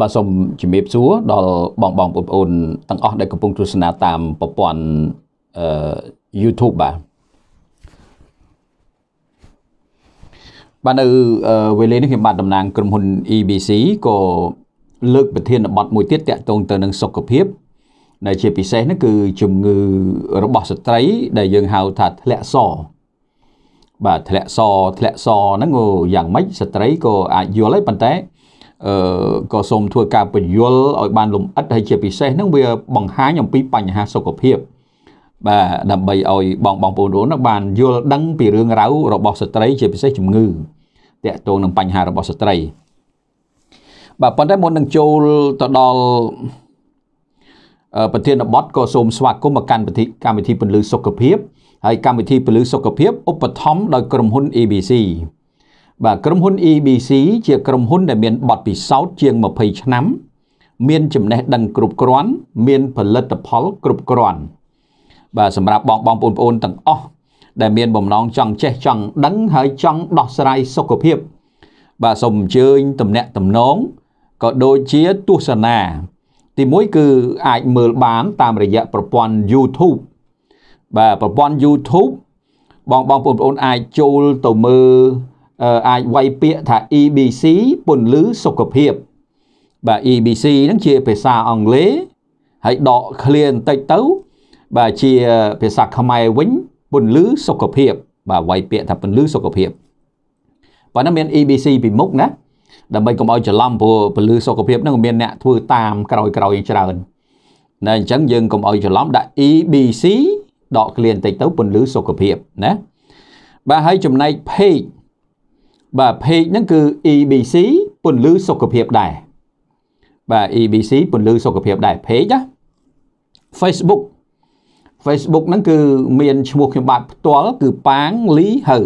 បាទសូមជំរាបសួរ ដល់បងបងបងប្អូនទាំងអស់ដែលកំពុងទស្សនាតាមប្រព័ន្ធអឺ YouTube បាទបាទនៅវេលានេះខ្ញុំបាទតំណាងក្រុមហ៊ុន EBC ក៏លើកប្រធានបទមួយទៀតតាក់ទងទៅនឹងសុខភាពដែលជាពិសេសហ្នឹងគឺជំងឺរបស់ស្ត្រី ដែលយើងហៅថាធ្លាក់សអឺបាទធ្លាក់សធ្លាក់សហ្នឹងយ៉ាងម៉េចស្ត្រីក៏អាចយល់ដែរប៉ុន្តែអឺក៏សូមធ្វើការបញ្យល់ឲ្យបានលំអិតហើយជាពិសេសហ្នឹងវាបង្ហាញអំពីបញ្ហាសុខភាព បាទដើម្បីឲ្យបងបងប្អូននោះបានយល់ដឹងពីរឿងរ៉ាវរបស់ស្ត្រី ជាពិសេសជំងឺតកតងនឹងបញ្ហារបស់ស្ត្រីបាទប៉ុន្តែមុននឹងចូលទៅដល់ប្រធានបទក៏សូមស្វាគមន៍មកកាន់កម្មវិធីពន្លឺសុខភាពហើយកម្មវិធីពលិសុខភាពឧបត្ថម្ភដោយក្រុមហ៊ុន EBC បាទក្រុមហ៊ុន EBC ជា ក្រុមហ៊ុនដែលមានបទពិសោធន៍ជាង20ឆ្នាំ មានចំណេះដឹងគ្រប់គ្រាន់ មានផលិតផលគ្រប់គ្រាន់ បាទសម្រាប់បងបងប្អូនទាំងអស់ដែលមានបំណងចង់ចេះចង់ដឹងហើយចង់ដោះស្រាយសុខភាព បាទសូមអញ្ជើញតំណាក់តំណងក៏ដូចជាទស្សនាទីមួយគឺអាចមើលបានតាមរយៈប្រព័ន្ធ YouTube បាទប្រព័ន្ធ YouTube បងបងបងប្អូនអាចចូលទៅមើលអាចវាយពាក្យថា EBC ពន្លឺសុខភាពបាទ EBC ហ្នឹងជាភាសាអង់គ្លេសហើយដក clear បន្តិចទៅ បាទជាភាសាខ្មែរវិញពន្លឺសុខភាពបាទវាយពាក្យថាពន្លឺសុខភាពប៉ុន្តែមាន EBC ពីមុខណាដើម្បីកុំឲ្យច្រឡំព្រោះពលឺសុខភាពហ្នឹងមានអ្នកធ្វើតាមក្រោយក្រោយច្រើនតែអញ្ចឹងយើងកុំឲ្យច្រឡំដាក់ EBC ដកក្លៀនបន្តិចទៅពន្លឺសុខភាពណាបាទហើយចំណែក page បាទ page ហ្នឹងគឺ EBC ពន្លឺសុខភាពដែរបាទ EBC ពន្លឺសុខភាពដែរ page ណា Facebook Facebook ហ្នឹងគឺមានឈ្មោះខ្ញុំបាទផ្ទាល់គឺប៉ាងលីហៅ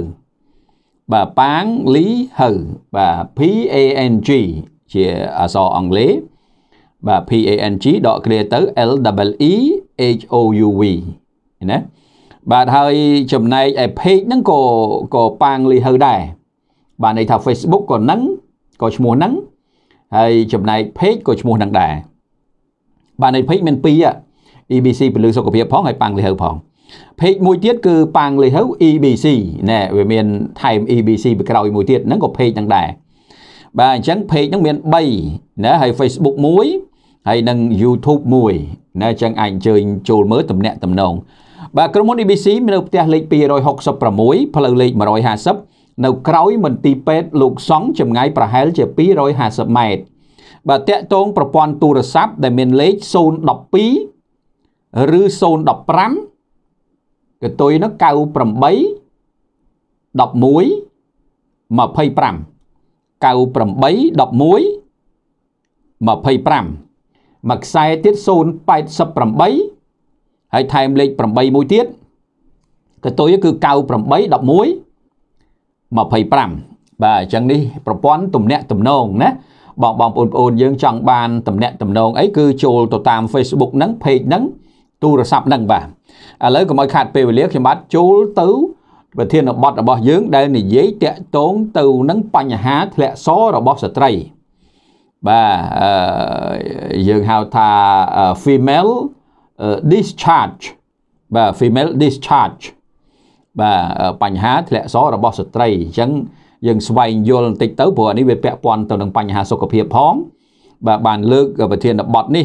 បាទប៉ាងលីហៅបាទ P A N G ជាអក្សរអង់គ្លេសបាទ P A N G ដកគ្នាទៅ L W E H O U V ណាបាទហើយចំណែកឯ page ហ្នឹងក៏ក៏ប៉ាងលីហៅដែរបាទន័យថា Facebook ក៏ហ្នឹងក៏ឈ្មោះហ្នឹងហើយចំណែក page ក៏ឈ្មោះហ្នឹងដែរបាទន័យ page មាន2 EBC ពលឺសុខភាពផងហើយប៉ាងលីហៅផង page មួយទៀតគឺប៉ាងលីហៅ EBC ណែវាមាន time EBC ពីក្រោយមួយទៀតហ្នឹងក៏ page ហ្នឹងដែរបាទអញ្ចឹង page ហ្នឹងមាន3ណាហើយ Facebook មួយហើយនិង YouTube មួយណាអញ្ចឹងអាចអញ្ជើញចូលមើលតំណាក់តំណងបាទក្រុមហ៊ុន ABC មាននៅផ្ទះលេខ266ផ្លូវលេខ150នៅក្រោយមន្ទីរពេទ្យលោកសង់ចម្ងាយប្រហែលជា250ម៉ែត្របាទតាក់ទងប្រព័ន្ធទូរស័ព្ទដែលមានលេខ012ឬ015កតុយនោះ98 11 25 98 11 25មួយខ្សែទៀត088ហើយថែមលេខ8មួយទៀតកតុយគឺ98 11 25បាទអញ្ចឹងនេះប្រព័ន្ធទំនាក់ទំនងណាបងបងប្អូនប្អូនយើងចង់បានទំនាក់ទំនងអីគឺចូលទៅតាម Facebook ហ្នឹង page ហ្នឹងទូរស័ព្ទហ្នឹងបាទឥឡូវកុំឲ្យខាត់ពេលវេលាខ្ញុំបាទចូលទៅប្រធានបទរបស់យើងដែលនិយាយតាក់ទងទៅនឹងបញ្ហាធ្លាក់សរបស់ស្ត្រីបាទយើងហៅថា female discharge បាទ female discharge បាទបញ្ហាធ្លាក់សររបស់ស្ត្រីអញ្ចឹងយើងស្វែងយល់បន្តិចទៅព្រោះអានេះវាពាក់ព័ន្ធទៅនឹងបញ្ហាសុខភាពផង បាទបានលើក ប្រធានបទនេះ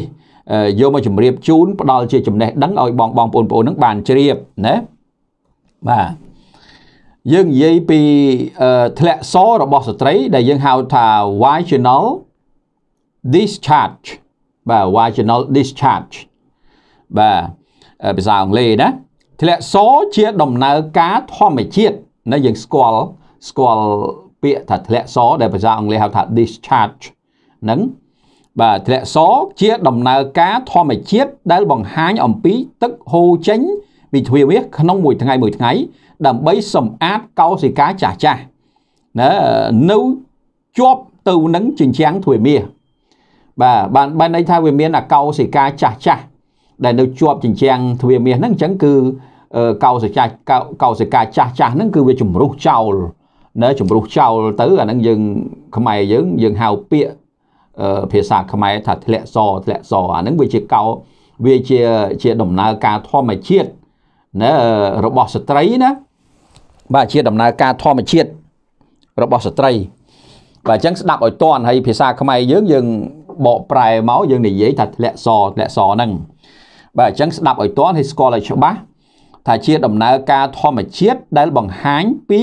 យកមកជម្រាបជូនផ្ដល់ជាចំណេះដឹងឲ្យបងបងប្អូនប្អូននឹងបានជ្រាបណាបាទយើងនិយាយពីធ្លាក់សររបស់ស្ត្រី ដែលយើងហៅថា vaginal discharge បាទ vaginal discharge បាទភាសាអង់គ្លេសណាធ្លាក់សជាដំណើរការធម្មជាតិណាយើងស្គាល់ស្គាល់ពាក្យថាធ្លាក់សដែលភាសាអង់គ្លេសហៅថា discharge ហ្នឹងបាទធ្លាក់សជាដំណើរការធម្មជាតិដែលបង្ហាញអំពីទឹកហូរចេញពីទ្វារមាសក្នុងមួយថ្ងៃមួយថ្ងៃដើម្បីសម្អាតកោសិកាចាស់ចាស់ណានៅជាប់ទៅនឹងជញ្ជាំងទ្វារមាសបាទបានបានន័យថាវាមានអកោសិកាចាស់ចាស់ដែលនៅជាប់ជញ្ជាំងទ្វារមាសហ្នឹងអញ្ចឹងគឺកោសិកាកោសិកាចាស់ចាស់ហ្នឹងគឺវាជំរុះចោលនៅជំរុះចោលទៅអាហ្នឹងយើងខ្មែរយើងយើងហៅពាក្យភាសាខ្មែរថាធ្លាក់សធ្លាក់សអាហ្នឹងវាជាកោវាជាជាដំណើរការធម្មជាតិណារបស់ស្ត្រីណាបាទជាដំណើរការធម្មជាតិរបស់ស្ត្រីបាទអញ្ចឹងស្ដាប់ឲ្យតន់ហើយភាសាខ្មែរយើងយើងបកប្រែមកយើងនិយាយថាធ្លាក់សធ្លាក់សហ្នឹងបាទអញ្ចឹងស្ដាប់ឲ្យតន់ហើយស្គាល់ឲ្យច្បាស់ថាជាដំណើរការធម្មជាតិដែលបង្ហាញពី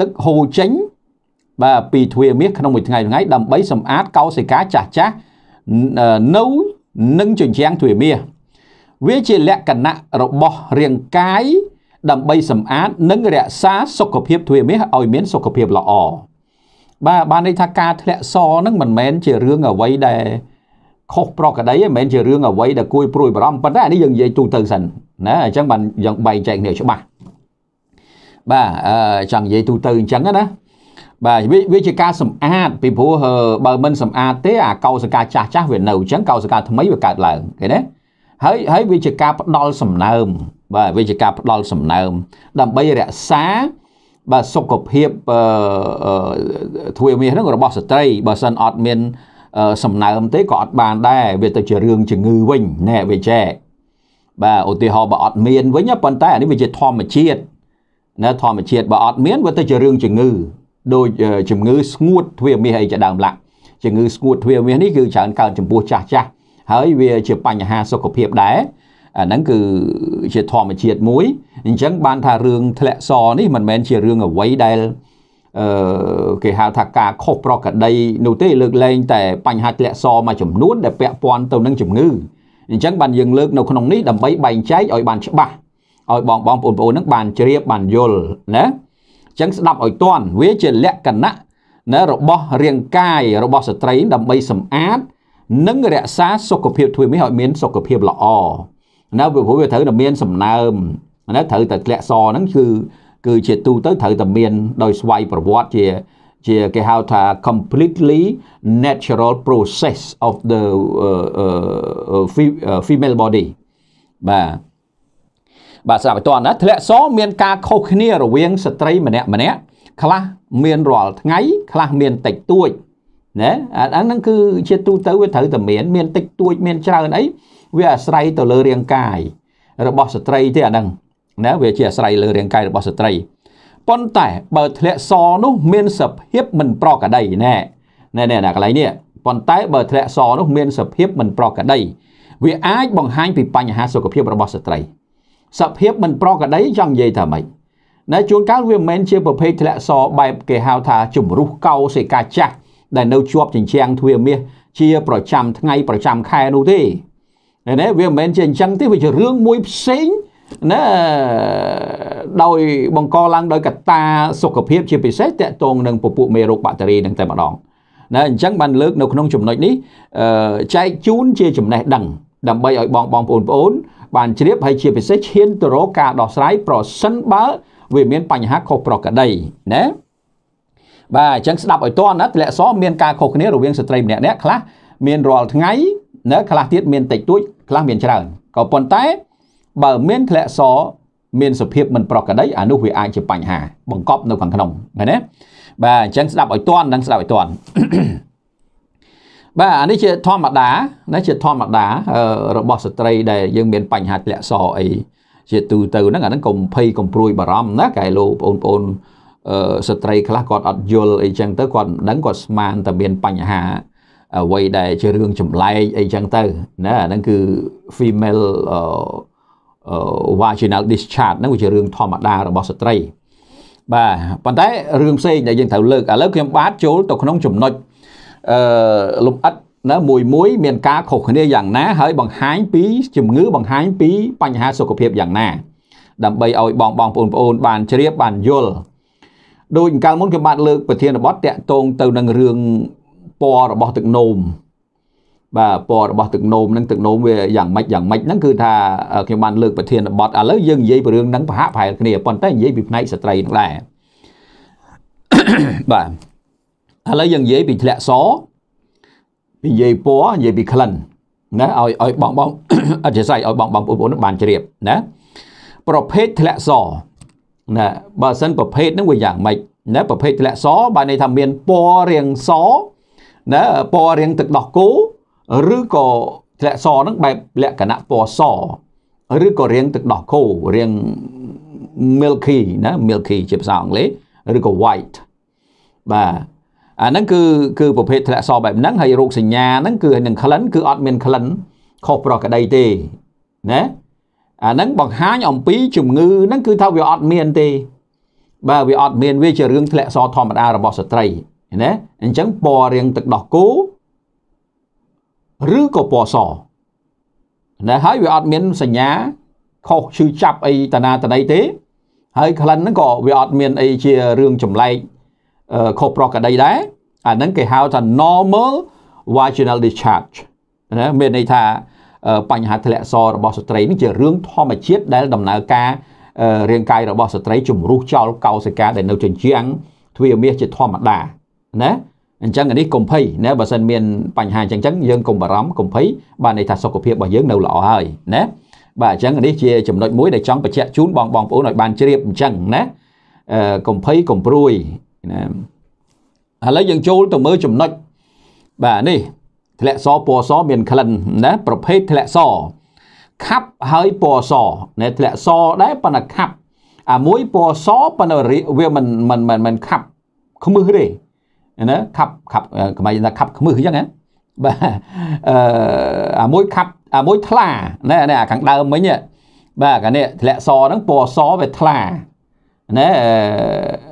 ទឹកហូរចេញបាទពីទ្វារមាសក្នុងមួយថ្ងៃថ្ងៃដើម្បីសម្អាតកោសិកាចាស់ចាស់នៅនឹងជញ្ជាំងទ្វារមាសវាជាលក្ខណៈរបស់រាងកាយដើម្បីសម្អាតនិងរក្សាសុខភាពទ្វារមាសឲ្យមានសុខភាពល្អបាទបានន័យថាការធ្លាក់សនឹងមិនមែនជារឿងអ្វីដែលខុសប្រក្រតីហ្នឹងមិនមែនជារឿងអ្វីដែលគួយព្រួយបារម្ភប៉ុន្តែអានេះយើងនិយាយទូទៅសិនណាអញ្ចឹងបានយើងបែងចែកគ្នាច្បាស់បាទអឺចង់និយាយទូទៅអញ្ចឹងណាបាទវាជាការសម្អាតពីព្រោះបើមិនសម្អាតទេអាកោសកាចាស់ចាស់វានៅអញ្ចឹងកោសកាថ្មីវាកើតឡើងឃើញទេហើយហើយវាជាការផ្ដាល់សំណើមបាទវាជាការផ្ដាល់សំណើមដើម្បីរក្សាបាទសុខភាពទ្វាមាសហ្នឹងរបស់ស្ត្រីបើសិនអត់មានសំណើម ទេក៏អត់បានដែរវាទៅជារឿងជំងឺវិញណែវាចេះបាទឧទាហរណ៍បើអត់មានវិញប៉ុន្តែអានេះវាជាធម្មជាតិណាធម្មជាតិបើអត់មានវាទៅជារឿងជំងឺដូចជំងឺស្ងួតទ្វាមាសអីជាដើមឡាក់ជំងឺស្ងួតទ្វាមាសនេះគឺច្រើនកើតចំពោះចាស់ចាស់ហើយវាជាបញ្ហាសុខភាពដែរអាហ្នឹងគឺជាធម្មជាតិមួយអញ្ចឹងបានថារឿងធ្លាក់សនេះមិនមែនជារឿងអ្វីដែលអឺគេហៅថាការខុសប្រក្រតីនោះទេលើកលែងតែបញ្ហាធ្លាក់សមួយចំនួនដែលពាក់ព័ន្ធទៅនឹងជំងឺអញ្ចឹងបានយើងលើកនៅក្នុងនេះដើម្បីបែងចែកឲ្យបានច្បាស់ឲ្យបងបងប្អូនប្អូននឹងបានជ្រាបបានយល់ណាអញ្ចឹងស្ដាប់ឲ្យទាន់វាជាលក្ខណៈណារបស់រាងកាយរបស់ស្ត្រីដើម្បីសម្អាត និង រក្សាសុខភាពទ្វីបនេះឲ្យមាន សុខភាពល្អណាព្រោះវាត្រូវតែមានសំណើមណាត្រូវតែធ្លាក់សហ្នឹងគឺគឺជាទូទៅត្រូវតែមាន ដោយស្វ័យប្រវត្តិជា ជាគេហៅថា completely natural process of the uh, uh, female body បាទបាទស្រាប់តែតណាធ្លាក់សមានការខុសគ្នារវាងស្ត្រីម្នាក់ម្នាក់ខ្លះមានរាល់ថ្ងៃ ខ្លះមានតិចតួចណាអាហ្នឹងគឺជាទូទៅវាត្រូវតែមានមាន តិចតួចមានច្រើនអីវាអាស្រ័យទៅលើរាងកាយរបស់ស្ត្រីទេអាហ្នឹងណាវាជាអាស្រ័យលើរាងកាយរបស់ស្ត្រីប៉ុន្តែបើធ្លាក់សនោះមានសភាពមិនប្រក្រតីណែណែណែណាកន្លែងនេះប៉ុន្តែបើធ្លាក់សនោះ មានសភាពមិនប្រក្រតីវាអាចបង្ហាញពីបញ្ហាសុខភាពរបស់ស្ត្រីសភាពមិនប្រក្រតីចង់និយាយថាម៉េចណាជួនកាលវាមិនមែនជាប្រភេទធ្លាក់សបែបគេហៅថាជំរុះកោសិកាចាស់ដែលនៅជាប់ជញ្ជាំងទ្វាមាសជាប្រចាំថ្ងៃ ប្រចាំខែនោះទេណែវាមិនមែនជាអញ្ចឹងទេវាជារឿងមួយផ្សេងណាដោយបង្កឡើងដោយកត្តាសុខភាពជាពិសេសតកតងនឹងពពួកមេរោគបាក់តេរីនឹងតែម្ដងណាអញ្ចឹងបានលើក នៅក្នុងចំណុចនេះចែកជូនជាចំណេះដឹង ដើម្បីឲ្យបងបងប្អូនប្អូនបានជ្រាបហើយជាពិសេសឈានទៅរកការដោះស្រាយប្រសិនបើ វាមានបញ្ហាខុសប្រក្រតីណាបាទអញ្ចឹងស្ដាប់ឲ្យតន់ណាទលាក់សមានការខុសគ្នារវាងស្ត្រីម្នាក់ៗខ្លះមានរាល់ថ្ងៃណាខ្លះទៀតមានតិចតួច ខ្លះមានច្រើនក៏ប៉ុន្តែបើមានធ្លាក់សមានសភាពមិនប្រក្រតីអានោះវាអាចជាបញ្ហាបង្កប់នៅខាងក្នុងឃើញទេបាទអញ្ចឹងស្ដាប់ឲ្យទាន់និងស្ដាប់ឲ្យទាន់បាទអានេះជាធម្មតាណាជាធម្មតារបស់ស្ត្រីដែលយើងមានបញ្ហាធ្លាក់សអីជាទូទៅហ្នឹងអាហ្នឹងកុំភ័យកុំព្រួយបារម្ភណាកែលោកបងប្អូនស្ត្រីខ្លះគាត់អត់យល់អីចឹងទៅគាត់មិនដឹងគាត់ស្មានតែមានបញ្ហាអ្វីដែលជារឿងចម្លែកអីចឹងទៅណាអាហ្នឹងគឺ female vaginal discharge ហ្នឹងវាជារឿងធម្មតារបស់ស្ត្រី បាទប៉ុន្តែរឿងផ្សេងដែលយើងត្រូវលើកឥឡូវខ្ញុំបាទចូលទៅក្នុងចំណុចអឺលំអិតណាមួយមួយ មាន ការខុសគ្នាយ៉ាងណាហើយបង្ហាញពីជំងឺបង្ហាញពី បញ្ហា សុខភាពយ៉ាងណា ដើម្បីឲ្យបងបងប្អូនប្អូនបានជ្រាបបានយល់ដូចកាលមុនខ្ញុំបាទលើកប្រធានបទតកតងទៅនឹងរឿងពណ៌របស់ទឹកនោមបាទពណ៌របស់ទឹកនោមនឹងទឹកនោមវាយ៉ាងម៉េចយ៉ាងម៉េចហ្នឹងគឺថាខ្ញុំបានលើកប្រធានបទឥឡូវយើងនិយាយពីរឿងហ្នឹងប្រហាក់ប្រហែលគ្នាប៉ុន្តែនិយាយពីផ្នែកស្ត្រីនឹងដែរបាទឥឡូវយើងនិយាយពីធ្លាក់សនិយាយពណ៌និយាយពីក្លិនណាឲ្យឲ្យបងបងអធិស្ឋានឲ្យបងបងបងប្អូនបានជ្រាបណាប្រភេទធ្លាក់សណាបើសិនប្រភេទហ្នឹងវាយ៉ាងម៉េចណាប្រភេទធ្លាក់សបើន័យថាមានពណ៌រាងសណាពណ៌រាងទឹកដោះគោឬក៏ធ្លាក់សហ្នឹងបែបលក្ខណៈពណ៌សឬក៏រាងទឹកដោះគោរាង milky ណា milky ជាភាសាអង់គ្លេសឬក៏ white បាទអាហ្នឹងគឺគឺប្រភេទធ្លាក់សបែបហ្នឹងហើយរោគសញ្ញាហ្នឹងគឺនឹងក្លិនគឺ អត់មានក្លិនខុសប្រក្តីទេណាអាហ្នឹងបង្ហាញអំពីជំងឺហ្នឹងគឺថាវាអត់មានទេបាទវាអត់មានវាជារឿងធ្លាក់សធម្មតារបស់ស្ត្រីណាអញ្ចឹងពណ៌រាងទឹកដោះគោឬក៏ពណ៌សណាហើយវាអត់មានសញ្ញាខុសឈឺចាប់អីតាណាតណីទេ ហើយក្លិនហ្នឹងក៏វាអត់មានអីជារឿងចម្លែកខុសប្រកដីដែរអាហ្នឹងគេហៅថា normal vaginal discharge ណាមានន័យថាបញ្ហាធ្លាក់សរបស់ស្ត្រីនេះជារឿងធម្មជាតិដែលដំណើរការរាងកាយរបស់ស្ត្រីជំរុះចោលកោសិកាដែលនៅជញ្ជាំងទ្វារមាសជាធម្មតាណាអញ្ចឹងនេះកុំភ័យណាបើសិនមានបញ្ហាអញ្ចឹងអញ្ចឹងយើងកុំបារម្ភកុំភ័យបានន័យថាសុខភាពរបស់យើងនៅល្អហើយណាបាទអញ្ចឹងនេះជាចំណុចមួយដែលចង់បញ្ជាក់ជូនបងបងប្អូនឲ្យបានជ្រាបអញ្ចឹងណាកុំភ័យកុំព្រួយណាឥឡូវយើងចូលទៅមើលចំណុចបាទនេះធ្លាក់សពណ៌សមានក្លិនណាប្រភេទធ្លាក់សខាប់ហើយពណ៌សណាធ្លាក់សដែរប៉ុន្តែខាប់អាមួយពណ៌សប៉ុន្តែវាមិនមិនមិនខាប់ខ្មឹសទេណាខាប់ខាប់កម្លាំងថាខាប់ខ្មឹសអញ្ចឹងណាបាទអឺអាមួយខាប់អាមួយថ្លាណែអាខាងដើមមិញបាទកានេះធ្លាក់សហ្នឹងពណ៌សវាថ្លាណែ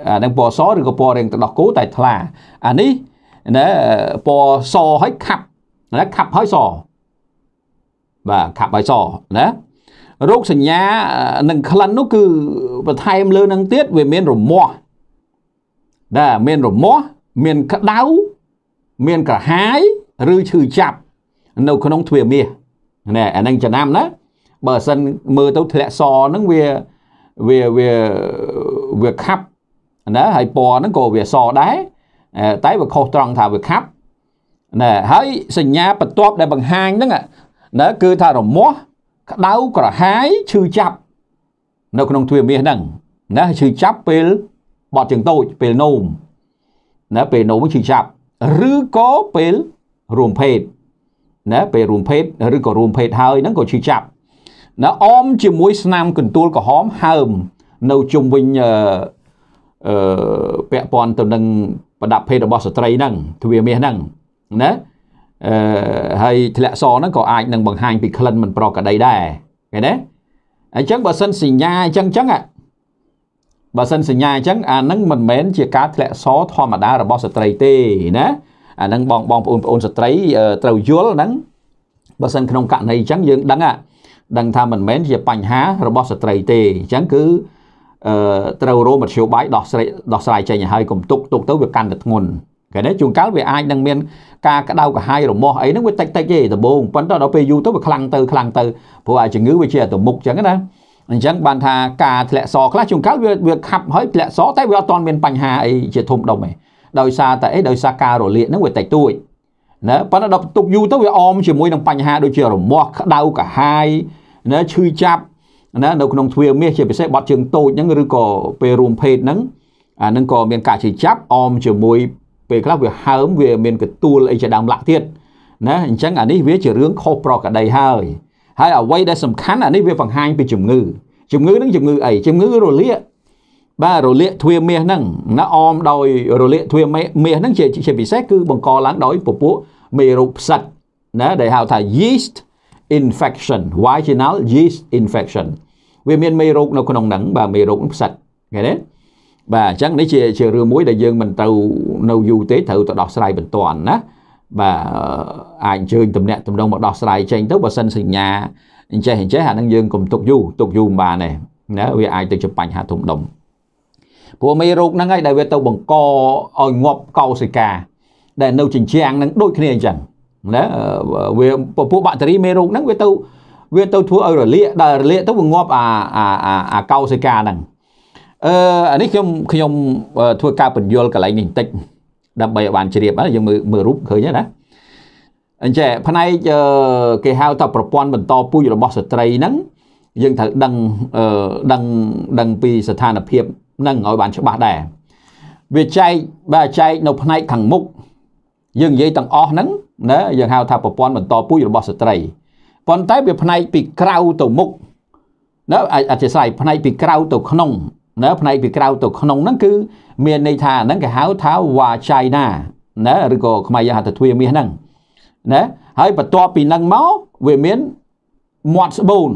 អានឹងពណ៌សឬក៏ពណ៌រៀងដោះគោតែថ្លាអានេះណែពណ៌សហើយខាប់ណាខាប់ហើយសបាទខាប់ហើយសណារោគសញ្ញានឹងក្លិននោះគឺបន្ថែមលើ នឹងទៀតវាមានរមាស់ណាមានរមាស់មានក្តៅមានក្រហាយឬឈឺចាប់នៅក្នុងទ្វាមាសណែអានឹងចំណាំណាបើសិនមើលទៅធ្លាក់សហ្នឹងវាវាវាវាខាប់ណាហើយពណ៌ហ្នឹងក៏វាសដែរតែវាខុសត្រង់ថាវាខាប់ណែហើយសញ្ញាបន្ទាប់ដែលបង្ហាញហ្នឹងណាគឺថារមាស់ក្តៅក្រហាយឈឺចាប់នៅក្នុងទ្វាមាសហ្នឹងណាឈឺចាប់ពេលបត់ជើងតូចពេលនោមណាពេលនោមឈឺចាប់ឬក៏ពេលរួមភេទណាពេលរួមភេទឬក៏រួមភេទហើយហ្នឹងក៏ឈឺចាប់ណាអមជាមួយស្នាមកន្ទួលក្រហមហើមនៅជុំវិញអឺពាក់ព័ន្ធទៅនឹងប្រដាប់ភេទរបស់ស្ត្រីហ្នឹងទ្វាមាសហ្នឹងណាអឺហើយធ្លាក់សហ្នឹងក៏អាចនឹងបង្ហាញពីក្លិនមិនប្រក្រតីដែរឃើញទេអញ្ចឹងបើសិនសញ្ញាអញ្ចឹងអញ្ចឹងបើសិនសញ្ញាអញ្ចឹងអានឹងមិនមែនជាការធ្លាក់សធម្មតារបស់ស្ត្រីទេណាអានឹងបងបងប្អូនប្អូនស្ត្រីត្រូវយល់ហ្នឹងបើសិនក្នុងករណីអញ្ចឹងយើងដឹងដឹងថាមិនមែនជាបញ្ហារបស់ស្ត្រីទេអញ្ចឹងគឺអឺត្រូវរោមធ្យោបាយដោះស្រាយដោះស្រាយចេញឲ្យហើយកុំទុកទុកទៅវាកាន់តែធ្ងន់គេណាជួនកាលវាអាចនឹងមានការក្តៅក្រហាយរមាស់អីហ្នឹងវាតិចតិចទេដំបូងប៉ុន្តែដល់ពេលយូរទៅវាខ្លាំងទៅខ្លាំងទៅព្រោះអាជំងឺវាជាទៅមុខអញ្ចឹងណាអញ្ចឹងបានថាការធ្លាក់សខ្លះជួនកាលវាវាខាប់ហើយធ្លាក់សតែវាអត់ទាន់មានបញ្ហាអីជាធំដុំទេដោយសារតែអីដោយសារការរលាកហ្នឹងវាតិចតួចណាប៉ុន្តែដល់ទុកយូរទៅវាអមជាមួយនឹងបញ្ហាដូចជារមាស់ក្តៅកាហាយណាឈឺចាប់ណានៅក្នុងទ្វារមាសជាពិសេសបាត់ជើងតូចហ្នឹងឬក៏ពេលរួមភេទហ្នឹងអាហ្នឹងក៏មានការឈឺចាប់អមជាមួយពេលខ្លះវាហើមវាមានកទួលអីជាដើមលាក់ទៀតណាអញ្ចឹងអានេះវាជារឿងខុសប្រក្រតីហើយហើយអ្វីដែលសំខាន់អានេះវាបង្ហាញពីជំងឺជំងឺនឹងជំងឺអីជំងឺរលាកបាទរលាកទ្វារមាសហ្នឹងណាអមដោយរលាកទ្វារមាសហ្នឹងជាជាពិសេសគឺបង្កឡើងដោយពពួកមេរោគផ្សិតណាដែលហៅថា yeast infection vaginal yeast infection វាមានមេរោគនៅក្នុងហ្នឹងបាទមេរោគផ្សិតឃើញទេបាទអញ្ចឹងនេះជាជារឿងមួយដែលយើងមិនទៅនៅយូរទេត្រូវទៅដោះស្រាយបន្ទាន់ណាបាទអាចអញ្ជើញតំណាក់តំណងមកដោះស្រាយចេញទៅបើសិនសញ្ញាអញ្ចេះអញ្ចេះអានឹងយើងកុំទុកយូរទុកយូរមិនបានទេណាវាអាចទៅជាបញ្ហាធំដុំព្រោះមេរោគហ្នឹងឯងដែលវាទៅបង្កឲ្យងាប់កោសិកា ដែលនៅជញ្ជាំងហ្នឹងដូចគ្នាអញ្ចឹងណាវាពពួកបាក់តេរីមេរោគហ្នឹងវាទៅវាទៅធ្វើឲ្យរលាកដែលរលាកទៅវាងាប់អាអាអាកោសិកាហ្នឹងអឺអានេះខ្ញុំខ្ញុំធ្វើការបញ្យលកន្លែងនេះបន្តិចដើម្បីឲ្យបានជ្រាបយើងមើលមើលរូបឃើញណាអញ្ចឹងផ្នែកគេហៅថាប្រព័ន្ធបន្តពូជរបស់ស្ត្រីហ្នឹងយើងត្រូវដឹងដឹងដឹងពីស្ថានភាពហ្នឹងឲ្យបានច្បាស់ដែរវាចែកបើចែកនៅផ្នែកខាងមុខយើងនិយាយទាំងអស់ហ្នឹងណាយើងហៅថាប្រព័ន្ធបន្តពូជរបស់ស្ត្រីប៉ុន្តែវាផ្នែកពីក្រៅទៅមុខណាអធិស្ស្រ័យផ្នែកពីក្រៅទៅក្នុងណាផ្នែកពីក្រៅទៅក្នុងហ្នឹងគឺមានន័យថាហ្នឹងគេហៅថាវ៉ាចៃណាណាឬក៏ខ្មែរយើងហៅថាទ្វាមាសហ្នឹងណាហើយបន្ទាប់ពីហ្នឹងមកវាមានមាត់ស្បូន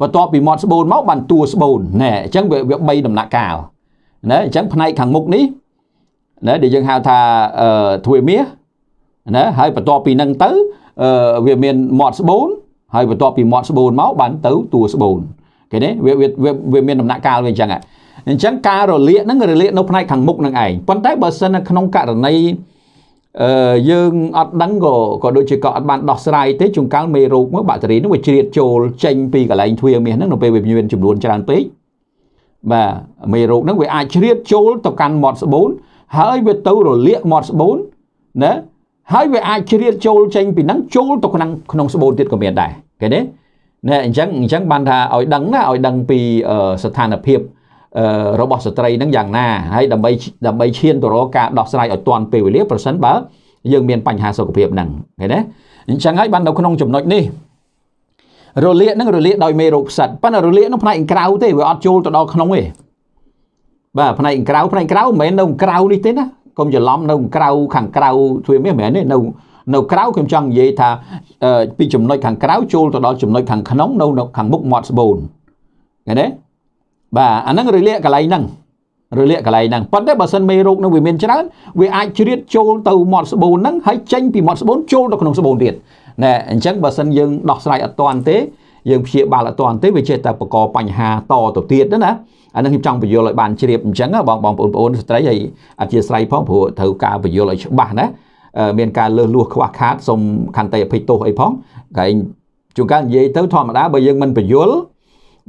បន្ទាប់ពីមាត់ស្បូនមកបានតួស្បូនណែអញ្ចឹងវា3ដំណាក់កាលណាអញ្ចឹងផ្នែកខាងមុខនេះណាដែលយើងហៅថាអឺទ្វាមាសណាហើយបន្ទាប់ពីហ្នឹងទៅវាមានមាត់ស្បូនហើយបន្ទាប់ពីមាត់ស្បូនមកបានទៅតួស្បូនគេទេវាវាមានដំណាក់កាលវាអញ្ចឹងអញ្ចឹងការរលាកហ្នឹងរលាកនៅផ្នែកខាងមុខនឹងឯងប៉ុន្តែបើសិននៅក្នុងករណីអឺយើងអត់ដឹងក៏ក៏ដូចជាក៏អត់បានដោះស្រាយទេជួនកាលមេរោគមកបាក់តេរីនឹងវាជ្រៀតចូលចេញពីកន្លែងទ្វារមាសហ្នឹងនៅពេលវាមានចំនួនច្រើនពេកបាទមេរោគហ្នឹងវាអាចជ្រៀតចូលទៅកាន់មាត់ស្បូនហើយវាទៅរលាកមាត់ស្បូនណាហើយវាអាចជ្រៀតចូលចេញពីហ្នឹងចូលទៅក្នុងក្នុងស្បូនទៀតក៏មានដែរឃើញទេណាអញ្ចឹងអញ្ចឹងបានថាឲ្យដឹងណាឲ្យដឹងពីស្ថានភាពរបស់ស្ត្រីនឹងយ៉ាងណាហើយដើម្បីដើម្បីឈានទៅរកការដោះស្រាយឲ្យទាន់ពេលវេលាប្រសិនបើយើងមានបញ្ហាសុខភាពហ្នឹងឃើញទេអញ្ចឹងហើយបាននៅក្នុងចំណុចនេះរលាកនឹងរលាកដោយមេរោគផ្សិតប៉ុន្តែរលាកនឹងផ្នែកក្រៅទេវាអត់ចូលទៅដល់ក្នុងទេបាទផ្នែកក្រៅផ្នែកក្រៅមិនមែននៅក្រៅនេះទេណាកុំច្រឡំនៅក្រៅខាងក្រៅជួយមានមែនទេនៅនៅក្រៅខ្ញុំចង់និយាយថាពីចំណុចខាងក្រៅចូលទៅដល់ចំណុចខាងក្នុងនៅខាងមុខមាត់ស្បូនឃើញទេបាទអាហ្នឹងរលាកកន្លែងហ្នឹងរលាកកន្លែងហ្នឹងប៉ុន្តែបើសិនមេរោគនឹងវាមានច្រើនវាអាចជ្រៀតចូលទៅមាត់ស្បូនហ្នឹងហើយចេញពីមាត់ស្បូនចូលទៅក្នុងស្បូនទៀតណែអញ្ចឹងបើសិនយើងដោះស្រាយអត់ទាន់ទេ យើងព្យាបាលអត់ទាន់ទេវាចេះតែបង្កបញ្ហាតទៅទៀតណាអានេះខ្ញុំចង់បញ្យល់ឲ្យបានជ្រាបអញ្ចឹងបងបងប្អូនស្ត្រីហើយអធិស្ស្រ័យផងព្រោះត្រូវការបញ្យល់ឲ្យច្បាស់ណាមានការលើសលួសខ្វះខាតសូមខន្តីអភ័យទោសអីផងតែជួនកាលនិយាយទៅធម្មតាបើយើងមិនបញ្យល់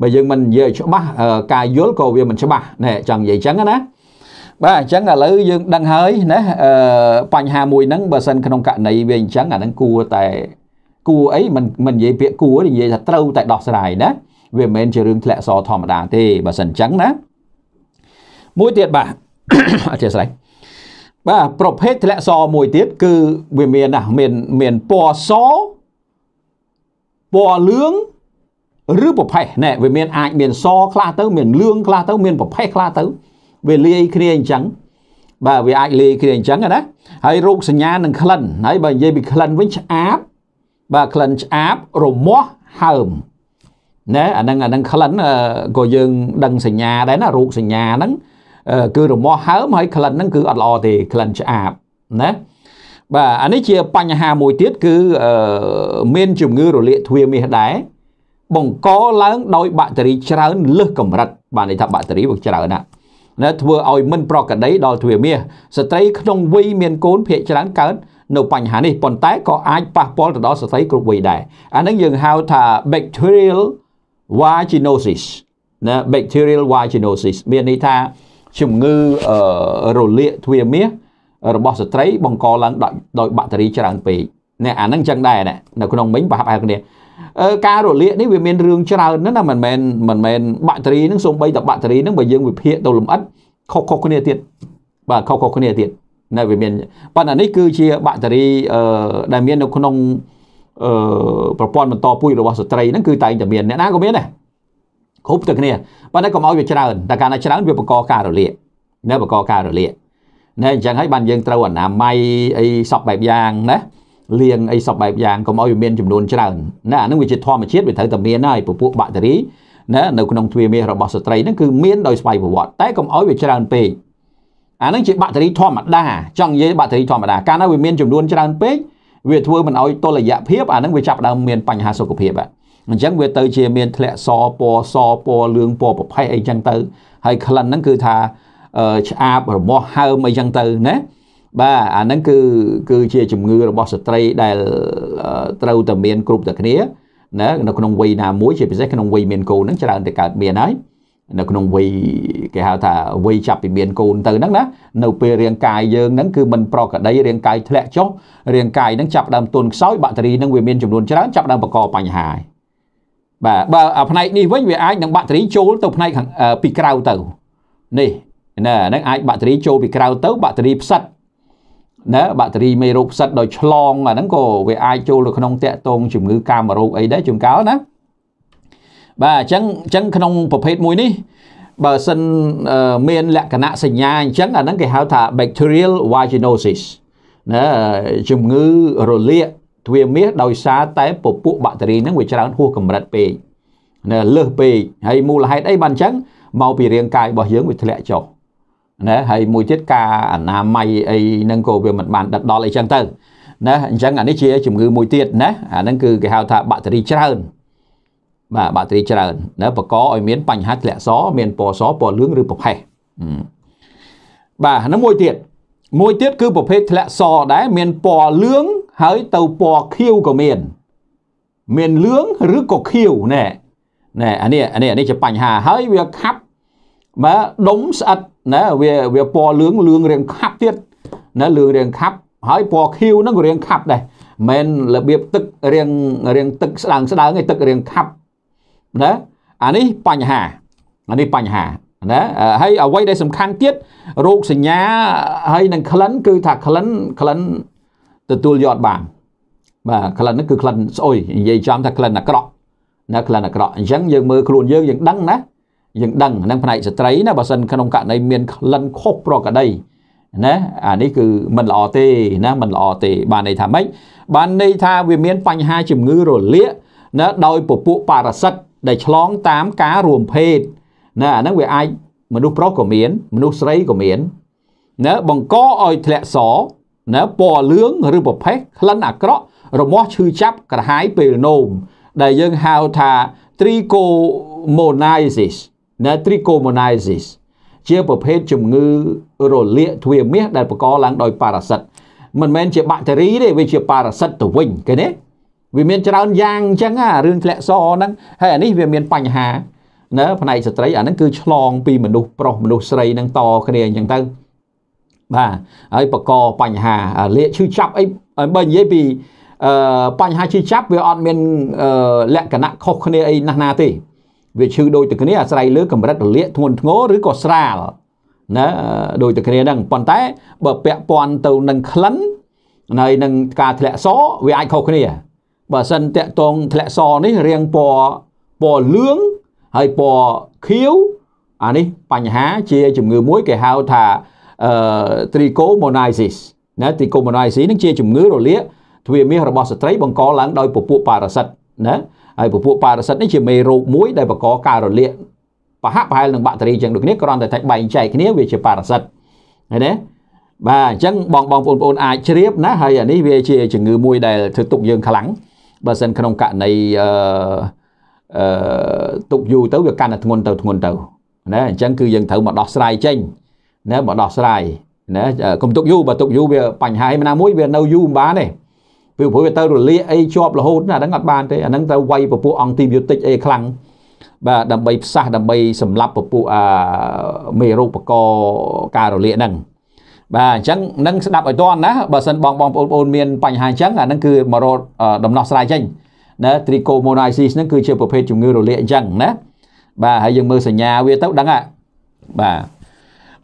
បើយើងមិននិយាយច្បាស់ការយល់ក៏វាមិនច្បាស់ណែចង់និយាយចឹងណាបាទអញ្ចឹងឥឡូវយើងដឹងហើយណាបញ្ហាមួយហ្នឹងបើសិនក្នុងករណីវាអញ្ចឹងអាហ្នឹងគួរតែគួរអីមិនមិននិយាយពាក្យគួរនិយាយថាត្រូវតែដោះស្រាយណាវាមិនមែនជារឿងធ្លាក់សធម្មតាទេបើសិនអញ្ចឹងណាមួយទៀតបាទអធិស្ឋានបាទប្រភេទធ្លាក់សមួយទៀតគឺវាមានណាមានមានពណ៌សពណ៌លឿងឬប្រផេះណែវាមានអាចមានសខ្លះទៅ មានលឿងខ្លះទៅ មានប្រផេះខ្លះទៅ វាលាយគ្នាអញ្ចឹងបាទវាអាចលាយគ្នាអញ្ចឹងណាហើយរោគសញ្ញានឹងក្លិនហើយបើនិយាយពីក្លិនវិញឆ្អាបបាទក្លិនឆ្អាបរមាស់ហើមណែអាហ្នឹងអាហ្នឹងក្លិនក៏យើង ដឹងសញ្ញាដែរណារោគសញ្ញាហ្នឹងគឺរមាស់ហើមហើយក្លិនហ្នឹងគឺអត់ល្អទេក្លិនឆ្អាបណាបាទអានេះជាបញ្ហាមួយទៀតគឺមានជំងឺរលាកទ្វារមាសដែរបង្កឡើង ដោយ បាក់តេរី ច្រើនលើសកម្រិតបានន័យថាបាក់តេរីវាច្រើនណាស់ណាធ្វើឲ្យមិនប្រក្រតីដល់ទ្វារមាសស្ត្រីក្នុងវ័យមានកូនភាគច្រើនកើតនៅបញ្ហានេះប៉ុន្តែក៏អាចប៉ះពាល់ទៅដល់ស្ត្រីគ្រប់វ័យដែរអានឹងយើងហៅថា bacterial vaginosis ណា bacterial vaginosis មានន័យថាជំងឺរលាកទ្វារមាសរបស់ស្ត្រីបង្កឡើងដោយដោយបាក់តេរី ច្រើនពេកនេះអាហ្នឹងចឹងដែរនៅក្នុងមិញប្រហែលហើយគ្នាការរលាកនេះវាមានរឿងច្រើនណាស់ណាមិនមែនមិនមែនបាក់តេរីហ្នឹងសូម្បីតែបាក់តេរីហ្នឹងបើយើងវិភាគទៅលំអិតខុសខុសគ្នាទៀតបាទខុសខុសគ្នាទៀតនៅវាមានប៉ុន្តែនេះគឺជាបាក់តេរីដែលមាននៅក្នុងប្រព័ន្ធបន្តពូជរបស់ស្ត្រីហ្នឹងគឺតែងតែមានអ្នកណាក៏មានដែរគ្រប់ទៅគ្នាប៉ុន្តែកុំឲ្យវាច្រើនតែកាលណាច្រើនវាបង្កការរលាកនៅបង្កការរលាកណែអញ្ចឹងហើយបានយើងត្រូវអនាម័យអីសពបែបយ៉ាងណាលៀងអីសពបែបយ៉ាងកុំឲ្យវាមានចំនួនច្រើនណាអានឹងវាជាធម្មជាតិវាត្រូវតែមានហើយពពួកបាក់តេរីណានៅក្នុងទ្វារមាសរបស់ស្ត្រីហ្នឹងគឺមានដោយស្វ័យប្រវត្តិតែកុំឲ្យវាច្រើនពេកអានឹងជាបាក់តេរីធម្មតា ចង់និយាយបាក់តេរីធម្មតាកាលណាវាមានចំនួនច្រើនពេកវាធ្វើមិនឲ្យតុល្យភាពអានឹងវាចាប់ដើមមានបញ្ហាសុខភាពបាទអញ្ចឹងវាទៅជាមានធ្លាក់សពណ៌សពណ៌លឿងពណ៌ប្រផេះអីចឹងទៅហើយក្លិនហ្នឹងគឺថាឆ្អាបរមាស់ហើមអីចឹងទៅណាបាទអាហ្នឹងគឺគឺជាជំងឺរបស់ស្ត្រីដែលត្រូវតែមានគ្រប់តែគ្នាណានៅ ក្នុងវ័យណាមួយជាពិសេសក្នុងវ័យមានកូនហ្នឹងច្រើនតែកើតមានហើយនៅក្នុងវ័យគេហៅថាវ័យចាប់ពីមានកូនទៅហ្នឹងណានៅពេលរាងកាយយើងហ្នឹងគឺมันប្រកដីរាងកាយធ្លាក់ចុះរាងកាយហ្នឹងចាប់ដើមទន់ខ្សោយបាក់តេរីហ្នឹងវាមានចំនួនច្រើនចាប់ដើមបង្កបញ្ហាហើយបាទបើផ្នែកនេះវិញវាអាចនឹងបាក់តេរីចូលទៅផ្នែកខាងពីក្រៅទៅនេះណាហ្នឹងអាចបាក់តេរីចូលពីក្រៅទៅបាក់តេរីផ្សិតណាបាក់តេរីមេរោគផ្សិតដោយឆ្លងអាហ្នឹងក៏វាអាចចូលទៅក្នុងតាក់ទងជំងឺកាមរោគអីដែរជួនកាលណាបាទអញ្ចឹងអញ្ចឹងក្នុងប្រភេទមួយនេះបើសិនមានលក្ខណៈសញ្ញាអញ្ចឹងអាហ្នឹងគេហៅថា bacterial vaginosis ណាជំងឺរលាកទ្វារមាសដោយសារតែពពួកបាក់តេរីហ្នឹងវាច្រើនហួសកម្រិតពេកណាលើសពេកហើយមូលហេតុអីបានអញ្ចឹងមកពីរាងកាយរបស់យើងវាធ្លាក់ចុះណាហើយមួយទៀតការអនាម័យអីហ្នឹងក៏វាមិនបានដិតដល់អីចឹងទៅណាអញ្ចឹងអានេះជាជំងឺមួយទៀតណាអាហ្នឹងគឺគេហៅថាបាក់តេរីច្រើនបាទបាក់តេរីច្រើនណាបង្កឲ្យមានបញ្ហាធ្លាក់សមានពណ៌សពណ៌លឿងឬប្រផេះបាទហ្នឹងមួយទៀតមួយទៀតគឺប្រភេទធ្លាក់សដែរមានពណ៌លឿងហើយទៅពណ៌ខៀវក៏មាន មានលឿងឬក៏ខៀវណែណែអានេះអានេះអានេះជាបញ្ហាហើយវាខាប់មើដុំស្អិតណែវាវាពណ៌លឿងលឿងរាងខាប់ទៀតណែលឿងរាងខាប់ហើយពណ៌ខៀវហ្នឹងក៏រាងខាប់ដែរមិនរបៀបទឹករាងរាងទឹកស្ដើងស្ដើងឯទឹករាងខាប់ណាអានេះបញ្ហាអានេះបញ្ហាណាហើយអ្វីដែលសំខាន់ទៀតរោគសញ្ញាហើយនឹងក្លិនគឺថាក្លិនក្លិនទទួលយកបានបាទក្លិនហ្នឹងគឺក្លិនស្អុយនិយាយចំថាក្លិនអាក្រក់ណាក្លិនអាក្រក់អញ្ចឹងយើងមើលខ្លួនយើងយើងដឹងណា យើងដឹងហ្នឹងផ្នែកស្ត្រីណាបើសិនក្នុងករណីមានក្លិនខុសប្រក្រតីណាអានេះគឺមិនល្អទេណាមិនល្អទេបានន័យថាម៉េចបានន័យថាវាមានបញ្ហាជំងឺរលាកណាដោយ ពពួកប៉ារ៉ាសិតដែលឆ្លងតាមការរួមភេទណាអាហ្នឹងវាអាចមនុស្សប្រុសក៏មាន មនុស្សស្រីក៏មានណាបង្កឲ្យធ្លាក់សណាពណ៌លឿងឬប្រផេះក្លិនអាក្រក់រមាស់ឈឺចាប់ក្រហាយពេលនោមដែលយើងហៅថា trichomoniasis ណា trichomoniasis ជាប្រភេទជំងឺរលាកទ្វារមាសដែលបង្កឡើងដោយប៉ារ៉ាស៊ីតមិនមែនជាបាក់តេរីទេវាជាប៉ារ៉ាស៊ីតទៅវិញឃើញទេវាមានច្រើនយ៉ាងអញ្ចឹងអារឿងធ្លាក់សហ្នឹងហើយអានេះវាមានបញ្ហាណាផ្នែកស្ត្រីអាហ្នឹងគឺឆ្លងពីមនុស្សប្រុសមនុស្សស្រីហ្នឹងតគ្នាអញ្ចឹងទៅបាទហើយបកបញ្ហាលាកឈឺចាប់អីបើនិយាយពីអឺបញ្ហាឈឺចាប់វាអត់មាន លក្ខណៈខុសគ្នាអីណាស់ណាទេវាឈឺដូចតែគ្នាអាស្រ័យលើកម្រិតរលាកធ្ងន់ធ្ងរឬក៏ស្រាលណាដូចតែគ្នាហ្នឹងប៉ុន្តែបើពាក់ព័ន្ធទៅនឹងក្លិនហើយនឹងការធ្លាក់សវាអាចខុសគ្នាបើសិនតាក់តងធ្លាក់សនេះរាងពណ៌ពណ៌លឿងហើយពណ៌ខៀវអានេះបញ្ហាជាជំងឺមួយគេហៅថាអឺ trichomoniasis ណា trichomoniasis នឹងជាជំងឺរលាកទ្វាមាសរបស់ស្ត្រីបង្កឡើងដោយពពួកប៉ារ៉ាស៊ីតណាហើយពពួកប៉ារ៉ាស៊ីតនេះជាមេរោគមួយដែលបង្កការរលាកប្រហាក់ប្រហែលនឹងបាក់តេរីចឹងដូចគ្នាគ្រាន់តែតែបែងចែកគ្នាវាជាប៉ារ៉ាស៊ីតហើយណាបាទអញ្ចឹងបងបងប្អូនអាចជ្រាបណាហើយអានេះវាជាជំងឺមួយដែលធ្វើទុកយើងខ្លាំងបើសិនក្នុងករណីអឺអឺទុកយូរទៅវាកាន់តែធ្ងន់ទៅធ្ងន់ទៅណាអញ្ចឹងគឺយើងត្រូវមកដោះស្រាយចេញណាមកដោះស្រាយណាកុំទុកយូរបើទុកយូរវាបញ្ហាឯណាមួយវានៅយូរមិនបានទេពីព្រោះវាទៅរលាកអីជាប់រហូតណាហ្នឹងអត់បានទេអាហ្នឹងទៅវាយពពួកអង់ទីប៊ីយូទិកអីខ្លាំងបាទដើម្បីផ្សះដើម្បីសម្លាប់ពពួកអាមេរោគបកការរលាកហ្នឹងបាទអញ្ចឹងនឹងស្ដាប់ឲ្យតន់ណាបើសិនបងបងប្អូនបងប្អូនមានបញ្ហាអញ្ចឹងអាហ្នឹងគឺមករត់ដំណោះស្រាយចេញណា trichomoniasis ហ្នឹងគឺជាប្រភេទជំងឺរលាកអញ្ចឹងណាបាទហើយយើងមើលសញ្ញាវាទៅដឹងហ่ะបាទ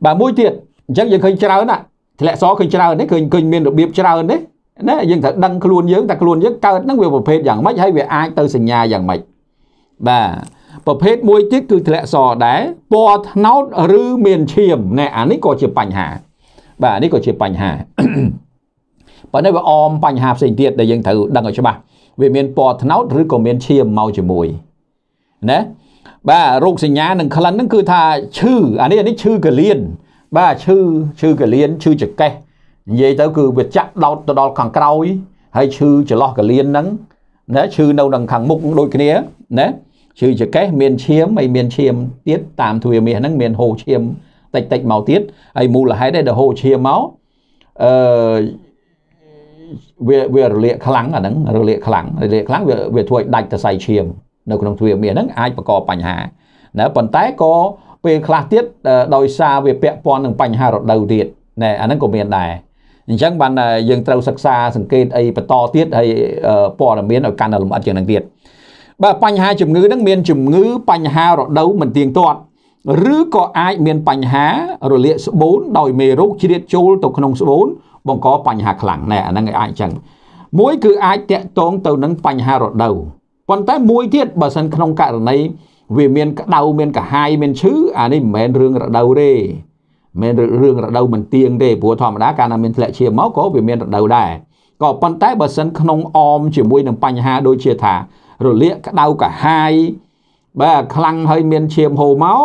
បាទមួយទៀតអញ្ចឹងយើងឃើញច្រើនណាធ្លាក់សឃើញច្រើនទេឃើញឃើញមានរបៀបច្រើនទេណាយើងត្រូវដឹងខ្លួនយើងតែខ្លួនយើងកើតនឹងវាប្រភេទយ៉ាងម៉េចហើយវាអាចទៅសញ្ញាយ៉ាងម៉េចបាទប្រភេទមួយទៀតគឺធ្លាក់សដែរពណ៌ថ្នោតឬមានឈាមណែអានេះក៏ជាបញ្ហាបាទនេះក៏ជាបញ្ហាប៉ុន្តែវាអមបញ្ហាផ្សេងទៀតដែលយើងត្រូវដឹងឲ្យច្បាស់វាមានពណ៌ថ្នោតឬក៏មានឈាមមកជាមួយណាបាទរោគសញ្ញានិងក្លិនហ្នឹងគឺថាឈឺអានេះអានេះឈឺកលៀនបាទឈឺឈឺកលៀនឈឺចកេះនិយាយទៅគឺវាចាក់ដោតទៅដល់ខាងក្រោយហើយឈឺចន្លោះកលៀនហ្នឹងណាឈឺនៅដល់ខាងមុខដូចគ្នាណាឈឺចកេះមានឈាមហើយមានឈាមទៀតតាមទ្វាមាសហ្នឹងមានហូរឈាមតិចតិចមកទៀតហើយមូលហេតុឯដែលហូរឈាមមកអឺវាវារលាកខ្លាំងអាហ្នឹងរលាកខ្លាំងរលាកខ្លាំងវាវាធ្វើឲ្យដាច់សរសៃឈាមនៅក្នុងទ្វារមាសហ្នឹងអាចបង្កបញ្ហាណាប៉ុន្តែក៏ពេលខ្លះទៀតដោយសារវាពាក់ព័ន្ធនឹងបញ្ហារដូវទៀតណែអាហ្នឹងក៏មានដែរអញ្ចឹងបានយើងត្រូវសិក្សាសង្កេតអីបន្តទៀតហើយព័ត៌មានឲ្យកាន់តែលម្អិតជាងហ្នឹងទៀតបាទបញ្ហាជំងឺហ្នឹងមានជំងឺបញ្ហារដូវមិនទៀងទាត់ឬក៏អាចមានបញ្ហារលាកស្បូនដោយមេរោគជ្រៀតចូលទៅក្នុងស្បូនបង្កបញ្ហាខ្លាំងណែអាហ្នឹងអាចអញ្ចឹងមួយគឺអាចតាក់ទងទៅនឹងបញ្ហារដូវប៉ុន្តែមួយទៀតបើសិនក្នុងករណីវាមានក្តៅមានកាហាយមានឈឺអានេះមិនមែនរឿងរដូវទេមិនមែនរឿងរដូវមិនទៀងទេព្រោះធម្មតាកាលណាមានធ្លាក់ឈាមមកក៏វាមានរដូវដែរក៏ប៉ុន្តែបើសិនក្នុងអម ជាមួយនឹងបញ្ហាដូចជាថា រលាកក្តៅកាហាយបាទខ្លាំងហើយមានឈាមហូរមក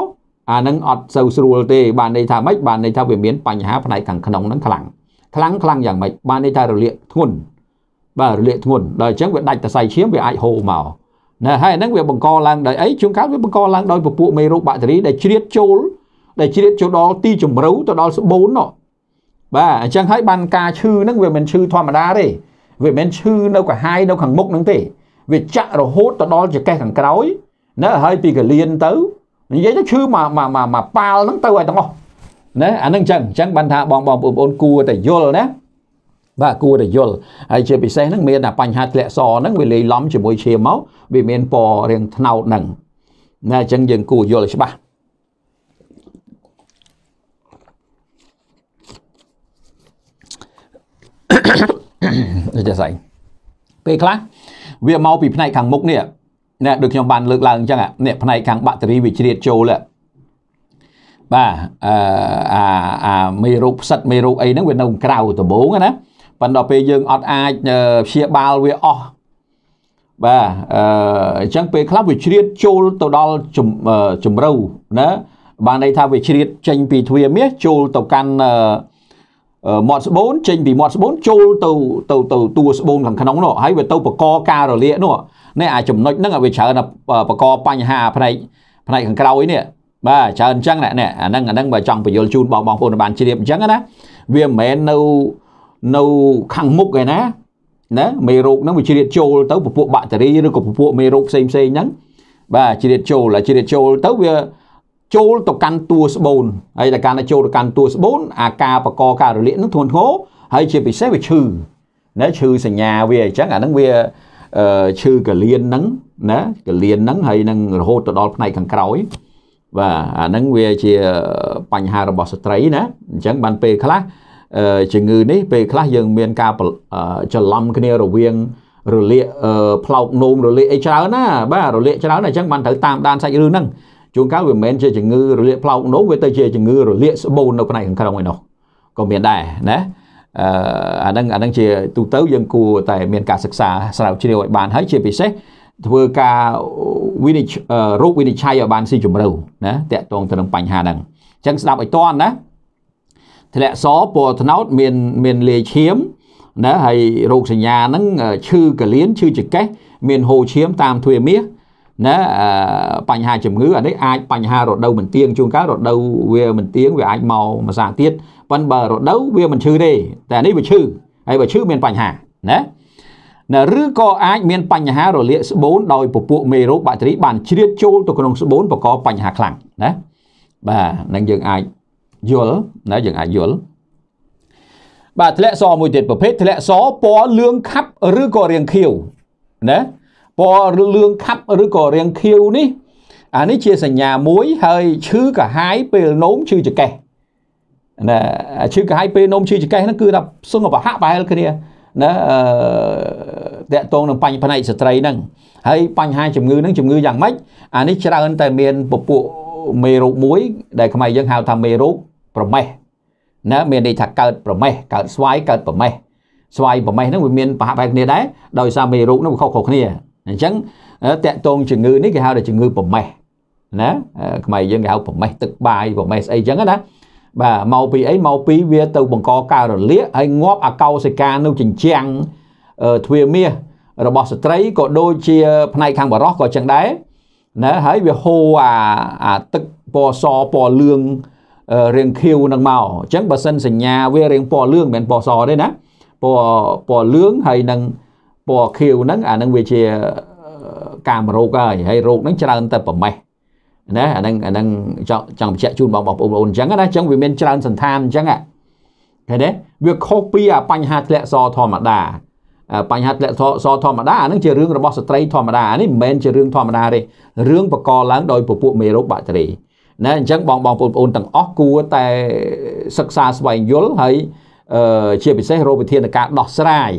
អានឹងអត់សូវស្រួលទេបានន័យថាម៉េចបានន័យថាវាមានបញ្ហាផ្នែកខាងក្នុងនឹងខ្លាំងខ្លាំងខ្លាំងយ៉ាងម៉េចបានន័យថារលាកធ្ងន់បាទរលាកធ្ងន់ដល់អញ្ចឹងវាដាច់តសៃឈាមវាអាចហូរមកណាហើយហ្នឹងវាបង្កឡើងដោយអីជួនកាលវាបង្កឡើងដោយពពួកមេរោគបាក់តេរីដែលជ្រៀតចូលដែលជ្រៀតចូលដល់ទីជម្រៅទៅដល់ស្បូននោះបាទអញ្ចឹងហើយបានការឈឺហ្នឹងវាមិនឈឺធម្មតាទេវាមិនឈឺនៅកាហាយនៅខាងមុខហ្នឹងទេវាចាក់រហូតទៅដល់ចង្កេះខាងក្រោយណាហើយពីកលៀនទៅនិយាយទៅឈឺមកមកមកមកប៉ាល់ហ្នឹងទៅឲ្យទាំងអស់ណាអាហ្នឹងអញ្ចឹងអញ្ចឹងបានថាបងបងបងប្អូនគួរតែយល់ណាបាទគួរតែយល់ហើយជាពិសេសហ្នឹងមានតែបញ្ហាធ្លាក់សហ្នឹងវាលាយឡំជាមួយឈាមមកវាមានពណ៌រាងថ្នោតហ្នឹងណាអញ្ចឹងយើងគួរយល់ច្បាស់ដូចស្អីពេលខ្លះវាមកពីផ្នែកខាងមុខនេះណែដូចខ្ញុំបានលើកឡើងអញ្ចឹងនេះផ្នែកខាងបាក់តេរីវាជ្រៀតចូលបាទអឺអាអាមេរោគផ្សិតមេរោគអីហ្នឹងវានៅក្រៅដំបូងណាប៉ុន្តែពេលយើងអត់អាចព្យាបាលវាអស់បាទអឺអញ្ចឹងពេលខ្លះវាជ្រៀតចូលទៅដល់ជំរៅណាបានន័យថាវាជ្រៀតចេញពីទ្វារមាសចូលទៅកាន់មាត់ស្បូនចេញពីមាត់ស្បូនចូលទៅទៅទៅតួស្បូនខាងក្នុងនោះហើយវាទៅបកកការរលាកនោះនេះអាចំណុចហ្នឹងវាច្រើនបកកបញ្ហាផ្នែកផ្នែកខាងក្រោយនេះបាទច្រើនអញ្ចឹងណែអាហ្នឹងអាហ្នឹងបើចង់បញ្យលជូនបងបងប្អូនបានជ្រាបអញ្ចឹងណាវាមិនមែននៅនៅខាងមុខឯណាណាមេរោគហ្នឹងវាជ្រៀតចូលទៅពពួកបាក់តេរីឬក៏ពពួកមេរោគផ្សេងផ្សេងហ្នឹងបាទជ្រៀតចូលហើយជ្រៀតចូលទៅវាចូលទៅកាន់តួស្បូនហើយតែការចូលទៅកាន់តួស្បូនអាការបកការរលាកនឹងធ្ងន់ធ្ងរហើយជាពិសេសវាឈឺណាឈឺសញ្ញាវាអញ្ចឹងអានឹងវាឈឺកលៀនហ្នឹងណាកលៀនហ្នឹងហើយនឹងរហូតទៅដល់ផ្នែកខាងក្រោយបាទអានឹងវាជាបញ្ហារបស់ស្ត្រីណាអញ្ចឹងបានពេលខ្លះជំងឺ នេះពេលខ្លះយើងមានការច្រឡំគ្នារវាងរលាកផ្លោកនោមរលាកអីច្រើនណាបាទរលាក ច្រើនអញ្ចឹងបានត្រូវតាមដានសាច់រឿងហ្នឹងជួនកាលវាមិនមែនជាជំងឺរលាកផ្លោកនោមវាទៅជាជំងឺរលាកស្បូននៅផ្នែកខាងក្រោមឯនោះក៏មានដែរណាអឺអាហ្នឹងអាហ្នឹងជាទូទៅយើងគួរតែមានការសិក្សាស្រាវជ្រាវឲ្យបានហើយជាពិសេស ធ្វើការវិនិច្ឆ័យរោគវិនិច្ឆ័យឲ្យបានស៊ីជម្រៅណាតកតងទៅនឹងបញ្ហាហ្នឹងអញ្ចឹងស្ដាប់ឲ្យតន់ណាធ្លាក់សពណ៌ត្នោតមានមានលាយឈាមណាហើយរោគសញ្ញាហ្នឹងឈឺកលៀនឈឺចង្កេះមានហូរឈាមតាមទ្វារមាសណាបញ្ហាជំងឺអានេះអាចបញ្ហារដូវមិនទៀងជួនកាលរដូវវាមិនទៀងវាអាចមកម្សាទៀតប៉ុន្តែបើរដូវវាមិនឈឺទេតែនេះវាឈឺហើយបើឈឺមានបញ្ហាណាណាឬក៏អាចមាន បញ្ហារលាកស្បូនដោយពពួកមេរោគបាក់តេរីបានជ្រៀតចូលទៅក្នុងស្បូនបង្កបញ្ហាខ្លាំងណាបាទនឹងយើងអាចយល់ណាយើងអាចយល់បាទធ្លាក់សមួយទៀតប្រភេទធ្លាក់សពណ៌លឿងខាប់ឬក៏រាងខៀវណាពណ៌លឿងខាប់ឬក៏រាងខៀវនេះអានេះជាសញ្ញាមួយហើយឈឺកាហាយពេលនោមឈឺចកេះណាឈឺកាហាយពេលនោមឈឺចកេះហ្នឹងគឺថាសឹងប្រហាក់ប្រហែលគ្នាណាអឺតកតងនឹងបញ្ហាផ្នែកស្ត្រីហ្នឹងហើយបញ្ហាជំងឺហ្នឹងជំងឺយ៉ាងម៉េចអានេះច្រើនតែមានពពួកមេរោគមួយ ដែលខ្មែរយើងហៅថាមេរោគប្រមេះណាមានន័យថាកើតប្រមេះកើតស្វាយកើតប្រមេះស្វាយប្រមេះហ្នឹងវាមានប្រហាក់បែបគ្នាដែរដោយសារមេរោគហ្នឹងវាខុសៗគ្នាអញ្ចឹងតកតងជំងឺនេះគេហៅថាជំងឺប្រមេះណាខ្មែរយើងគេហៅប្រមេះទឹកបាយប្រមេះស្អីអញ្ចឹងណាបាទមកពីអីមកពីវាទៅបង្កការរលាកហើយងាប់អកោសិកានៅចិញ្ចាំងទ្វាមាសរបស់ស្ត្រីក៏ដូចជាផ្នែកខាងបរោះក៏ចឹងដែរណាហើយវាហូរអាទឹកពណ៌សពណ៌លឿងរាងខៀវនឹងមកអញ្ចឹងបើសិនសញ្ញាវារាងពណ៌លឿងមិនមែនពណ៌សទេណាពណ៌ពណ៌លឿងហើយនឹងពណ៌ខៀវហ្នឹងអានឹងវាជាកាមរោគហើយហើយរោគហ្នឹងច្រើនតែប្រមេះណាអានឹងអានឹងចង់បញ្ជាក់ជូនបងប្អូនអញ្ចឹងណាអញ្ចឹងវាមានច្រើនសន្តានអញ្ចឹងហ៎ឃើញទេវាខុសពីបញ្ហាធ្លាក់សធម្មតា បញ្ហាធ្លាក់សធម្មតាអានឹងជារឿងរបស់ស្ត្រីធម្មតានេះមិនមែនជារឿងធម្មតាទេរឿងបកកឡើងដោយពពួកមេរោគបាក់តេរីណាអញ្ចឹងបងបងប្អូនទាំងអស់គួរតែសិក្សាស្វែងយល់ហើយជាពិសេសរោគវិធានការ ដោះស្រាយ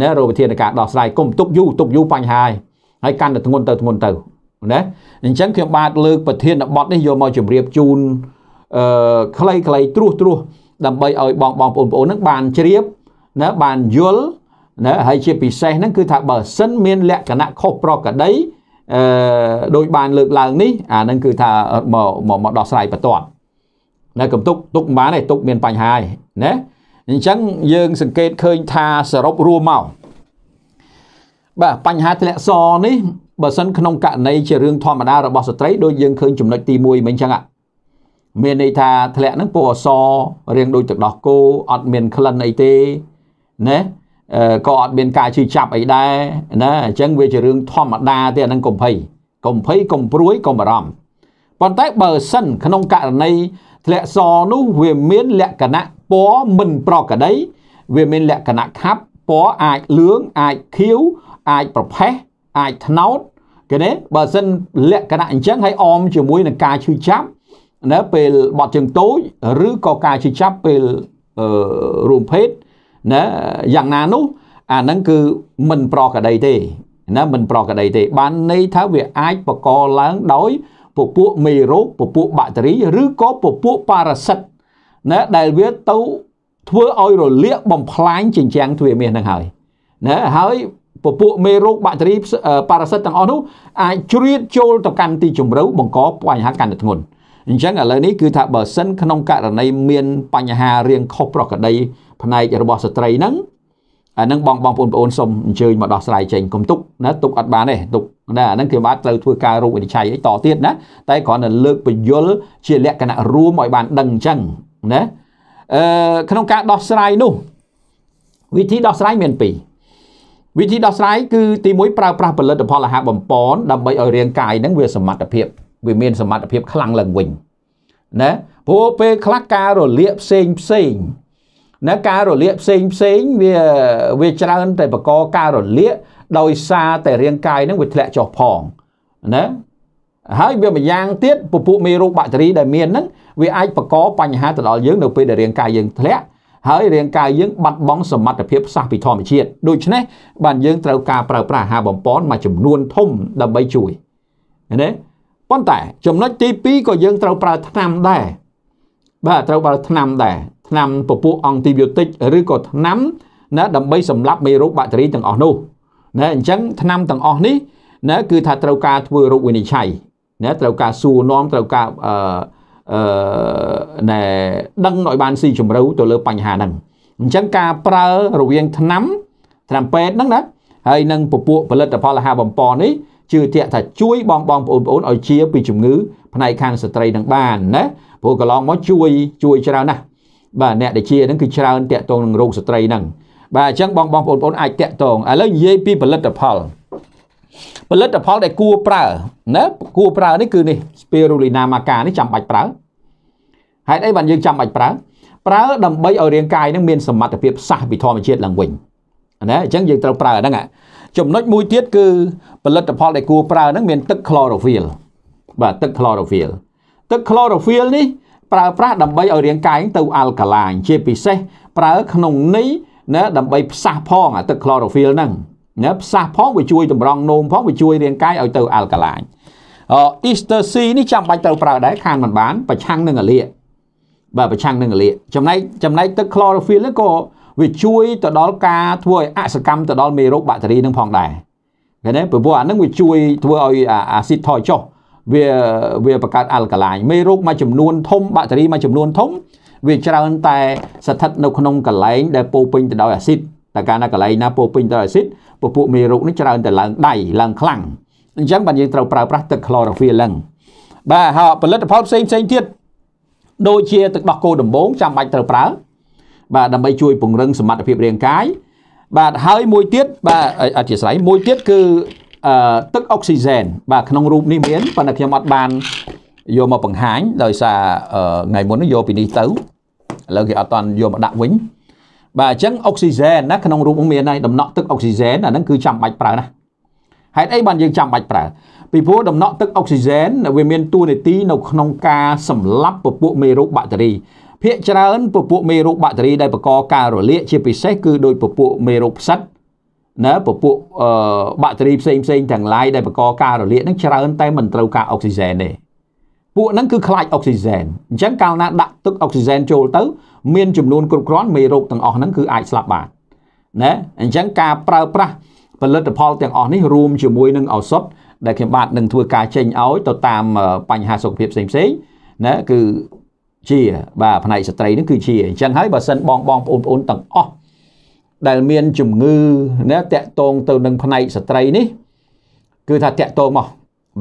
ណារោគវិធានការដោះស្រាយកុំទុកយូរទុកយូរបញ្ហាហើយកាន់តែធ្ងន់ទៅធ្ងន់ទៅណាអញ្ចឹងខ្ញុំបាទលើកប្រធានបទនេះយកមកជម្រាបជូនអឺខ្លីៗត្រួសត្រួសដើម្បីឲ្យបងបងប្អូនប្អូននឹងបានជ្រាបណាបានយល់ណាហើយជាពិសេសហ្នឹងគឺ ថាបើ សិនមានលក្ខណៈខុសប្រក្រតីអឺដោយបានលើកឡើងនេះអានឹងគឺថាមកមកដោះស្រាយបន្ទាន់នៅកំទុកទុកមិនបានទេទុកមានបញ្ហាហើយណាអញ្ចឹងយើងសង្កេតឃើញថាសរុបរួមមកបាទបញ្ហាធ្លាក់សនេះបើសិនក្នុងករណីជារឿងធម្មតារបស់ស្ត្រីដូចយើងឃើញចំណុចទី1មិញអញ្ចឹងមានន័យថាធ្លាក់ហ្នឹងពោះអសរៀងដូចទឹកដោះគោអត់មានក្លិនអីទេណាក៏អត់មានការជិះចាប់អីដែរណាអញ្ចឹងវាជារឿងធម្មតាទេអានឹងកំភៃកំភៃកំព្រួយកំបារម្ភប៉ុន្តែបើសិនក្នុងករណីធ្លាក់សនោះវាមាន លក្ខណៈពណ៌មិនប្រក្រតីវាមានលក្ខណៈខាប់ពណ៌អាចលឿងអាចខៀវអាចប្រផេះអាចថ្នោតគេទេបើសិនលក្ខណៈអញ្ចឹងហើយអមជាមួយនឹងការឈឺចាប់នៅពេលបត់ជើងតូចឬក៏ការឈឺចាប់ពេលរួមភេទណាយ៉ាងណានោះអាហ្នឹងគឺមិនប្រក្រតីទេណាមិនប្រក្រតីទេ បានន័យថាវាអាចបកឡើងដោយ ពពួកមេរោគពពួកបាក់តេរី ឬក៏ពពួកប៉ារ៉ាស៊ីតណាដែលវាទៅធ្វើឲ្យរលាកបំផ្លាញជញ្ជាំងទ្វារមាសហ្នឹងហើយណាហើយពពួកមេរោគបាក់តេរីប៉ារ៉ាស៊ីតទាំងអស់នោះអាចជ្រៀតចូលទៅកាន់ទីជម្រៅបង្កបញ្ហាកាន់តែធ្ងន់អញ្ចឹងឥឡូវនេះគឺថាបើសិនក្នុងករណីមានបញ្ហារៀងខុសប្រក្រតីផ្នែករបស់ស្ត្រីហ្នឹងអានឹងបងបងប្អូនបងអូនសូមអញ្ជើញមកដោះស្រាយចេញកុំទុកណាទុកអត់បានទេទុកណាអានឹងគេបាទត្រូវធ្វើការរោគវិនិច្ឆ័យអីតទៀតណាតែគ្រាន់តែលើកបញ្យលជាលក្ខណៈរួមឲ្យបានដឹងអញ្ចឹងណាអឺក្នុងការដោះស្រាយនោះវិធីដោះស្រាយមានពីរវិធីដោះស្រាយគឺទី1ប្រើប្រាស់ផលិតផលអាហារបំពន់ដើម្បីឲ្យរាងកាយនឹងវាសមត្ថភាពវាមានសមត្ថភាពខ្លាំងឡើងវិញណាព្រោះពេលខ្លះការរលាកផ្សេងផ្សេងណាការរលាកផ្សេងផ្សេងវាវាច្រើនតែបកកការរលាក ដោយសារតែរាងកាយនឹងវាធ្លាក់ចុះផងណាហើយវាម្យ៉ាងទៀតពពួកមេរោគបាក់តេរីដែលមានហ្នឹងវាអាចបង្កបញ្ហាទៅដល់យើងនៅពេលដែលរាងកាយយើងធ្លាក់ហើយរាងកាយយើងបាត់បង់សមត្ថភាពផ្សះពីធម្មជាតិដូច្នេះបានយើងត្រូវការប្រើប្រាស់អាហារបំពន់មួយចំនួនធំដើម្បីជួយណាប៉ុន្តែចំណុចទី2ក៏យើងត្រូវប្រើថ្នាំដែរបាទត្រូវប្រើថ្នាំដែរថ្នាំពពុះអង់ទីប៊ីយោទិកឬក៏ថ្នាំណាដើម្បីសម្លាប់មេរោគបាក់តេរីទាំងអស់នោះណាអញ្ចឹងថ្នាំទាំងអស់នេះណាគឺថាត្រូវការធ្វើរោគវិនិច្ឆ័យណាត្រូវការសួរនាំត្រូវការអឺអឺណែដឹងឲ្យបានស៊ីជម្រៅទៅលើបញ្ហាហ្នឹងអញ្ចឹងការប្រើរវាងថ្នាំថ្នាំពេទ្យហ្នឹងណាហើយនឹងពពួកផលិតផលអាហារបំពងនេះជឿជាក់ថាជួយបងបងប្អូនប្អូនឲ្យជាពីជំងឺ ផ្នែកខាងស្ត្រីនឹងបានណាព្រោះកន្លងមកជួយជួយច្រើនណាស់បាទអ្នកដែលជាហ្នឹងគឺច្រើនតាក់ទងនឹងរោគស្ត្រីហ្នឹងបាទអញ្ចឹងបងបងប្អូនបងប្អូនអាចតាក់ទងឥឡូវនិយាយពីផលិតផលផលិតផលដែលគួរប្រើណាគួរប្រើនេះគឺនេះ spirulina maca នេះចាំបាច់ប្រើហេតុអីបានយើងចាំបាច់ប្រើប្រើដើម្បីឲ្យរាងកាយនឹងមានសមត្ថភាពសះពីធម្មជាតិឡើងវិញណាអញ្ចឹងយើងត្រូវប្រើហ្នឹងចំណុចមួយទៀតគឺផលិតផលដែលគួរប្រើហ្នឹងមានទឹក chlorophyll បាទទឹក chlorophyll ទឹក chlorophyll នេះប្រើប្រាស់ដើម្បីឲ្យរាងកាយទៅអាល់កាឡាញជាពិសេសប្រើក្នុងនេះណាដើម្បីផ្សះផងអាទឹក chlorophyll ហ្នឹងណាផ្សះផងវាជួយតម្រង់នោមផងវាជួយរាងកាយឲ្យទៅអាល់កាឡាញអឺ Easter C នេះចាំបាច់ត្រូវប្រើដែរខានមិនបាន ប្រឆាំងនឹងអាលៀកបាទប្រឆាំងនឹងអាលៀកចំណែកចំណែកទឹក chlorophyll ហ្នឹងក៏វាជួយទៅដល់ការធ្វើឲ្យអសកម្មទៅដល់មេរោគបាក់តេរីនឹងផងដែរឃើញទេព្រោះអានឹងវាជួយធ្វើឲ្យអាស៊ីតថយចុះវាវាបង្កើតអាល់កាឡាញមេរោគមួយចំនួនធំបាក់តេរីមួយចំនួនធំ វាច្រើនតែស្ថិតនៅក្នុងកន្លែងដែលពោពេញទៅដោយអាស៊ីតតែកាលណាកន្លែងណាពោពេញទៅដោយអាស៊ីតពពួកមេរោគនេះច្រើនតែឡើងដៃឡើងខ្លាំងអញ្ចឹងបានយើងត្រូវប្រើប្រាស់ទឹក chlorophyll ឡើងបាទហើយផលិតផលផ្សេងផ្សេងទៀតដូចជាទឹកដោះគោដំបងចាំបាច់ត្រូវប្រើ បាទដើម្បីជួយពង្រឹងសមត្ថភាពរាងកាយ បាទហើយមួយទៀតបាទអធិស្ឋានមួយទៀតគឺអឺទឹកអុកស៊ីហ្សែនបាទក្នុងរូបនេះមានប៉ុន្តែខ្ញុំអត់បានយកមកបង្ហាញ ដោយសារថ្ងៃមុនយកពីនេះទៅឥឡូវគេអត់តន់យកមកដាក់វិញបាទអញ្ចឹងអុកស៊ីហ្សែនណាក្នុងរូបមានហើយដំណក់ទឹកអុកស៊ីហ្សែនអាហ្នឹងគឺចាំបាច់ប្រើណាហេតុអីបានយើងចាំបាច់ប្រើពីព្រោះដំណក់ទឹកអុកស៊ីហ្សែនវាមានតួនាទីនៅ ក្នុងការសម្លាប់ពពួកមេរោគបាក់តេរីភាគច្រើនពពួកមេរោគបាក់តេរីដែលបង្កការរលាកជាពិសេសគឺដោយពពួកមេរោគផ្សិតណាពពួកបាក់តេរីផ្សេងផ្សេងទាំងឡាយដែលបង្កការរលាកហ្នឹងច្រើនតែមិនត្រូវការអុកស៊ីហ្សែនទេពួកហ្នឹងគឺខ្លាចអុកស៊ីហ្សែនអញ្ចឹងកាលណាដាក់ទឹកអុកស៊ីហ្សែនចូលទៅ មានចំនួនគ្រប់គ្រាន់មេរោគទាំងអស់ហ្នឹងគឺអាចស្លាប់បានណាអញ្ចឹងការប្រើប្រាស់ផលិតផលទាំងអស់នេះរួមជាមួយនឹងឱសថដែលខ្ញុំបាទនឹងធ្វើការចេញឲ្យទៅតាមបញ្ហាសុខភាពផ្សេងផ្សេងណាគឺជាបាទផ្នែកស្ត្រីនឹងគឺជាអញ្ចឹងហើយបើសិនបងបងប្អូនប្អូនទាំងអស់ដែលមានជំងឺណាតាក់ទងទៅនឹងផ្នែកស្ត្រីនេះគឺថាតាក់ទងមក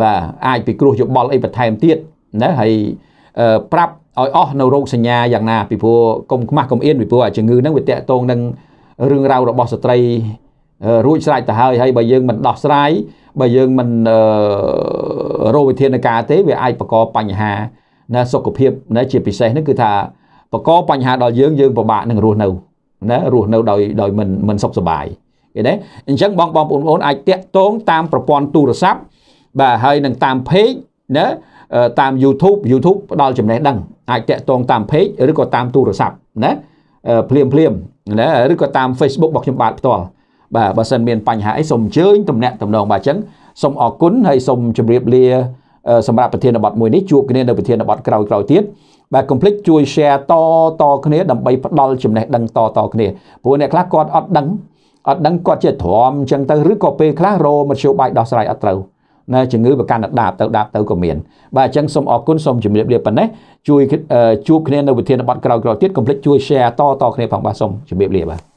បាទអាចពិគ្រោះយោបល់អីបន្ថែមទៀតណាហើយប្រាប់ឲ្យអស់នៅរោគសញ្ញាយ៉ាងណាពីព្រោះកុំខ្មាស់កុំអៀនពីព្រោះអាជំងឺហ្នឹងវាតាក់ទងនឹងរឿងរ៉ាវរបស់ស្ត្រីរួចស្រេចទៅហើយហើយបើយើងមិនដោះស្រាយបើយើងមិនរោគវិធានការទេវាអាចបង្កបញ្ហាណាសុខភាពណាជាពិសេសនេះគឺថាបង្កបញ្ហាដល់យើងយើងពិបាកនឹងរស់នៅណារស់នៅដោយដោយមិនមិនសុខសប្បាយគេដែរអញ្ចឹងបងបងប្អូនអាចតាក់ទងតាមប្រព័ន្ធទូរស័ព្ទបាទហើយនឹងតាម page ណាតាម YouTube YouTube ផ្ដល់ចំណេះដឹងអាចតាក់ទង តាម page ឬក៏តាមទូរស័ព្ទណាភ្លាមភ្លាមណាឬក៏តាម Facebook របស់ខ្ញុំបាទផ្ទាល់បាទបើសិនមានបញ្ហាអីសូមអញ្ជើញតំណាក់តំណងបាទអញ្ចឹងសូមអរគុណហើយសូមជម្រាប លា សម្រាប់ប្រធានបទមួយនេះជួបគ្នានៅប្រធានបទក្រោយៗទៀតបាទកុំភ្លេចជួយ share តតគ្នាដើម្បីផ្ដល់ចំណេះដឹងតតគ្នាព្រោះអ្នកខ្លះគាត់អត់ដឹងអត់ដឹងគាត់ជាទ្រាំអញ្ចឹងទៅឬក៏ពេលខ្លះរមធ្យោបាយដោះស្រាយអត់ត្រូវណាជំងឺប្រកាន់ដាប់ទៅដាប់ទៅក៏មានបាទអញ្ចឹងសូមអរគុណសូមជម្រាបលាប៉ុណ្ណេះជួយជួបគ្នានៅវិធានបတ်ក្រោយៗទៀតកុំភ្លេចជួយ share តតគ្នាផងបាទសូមជម្រាបលាបាទ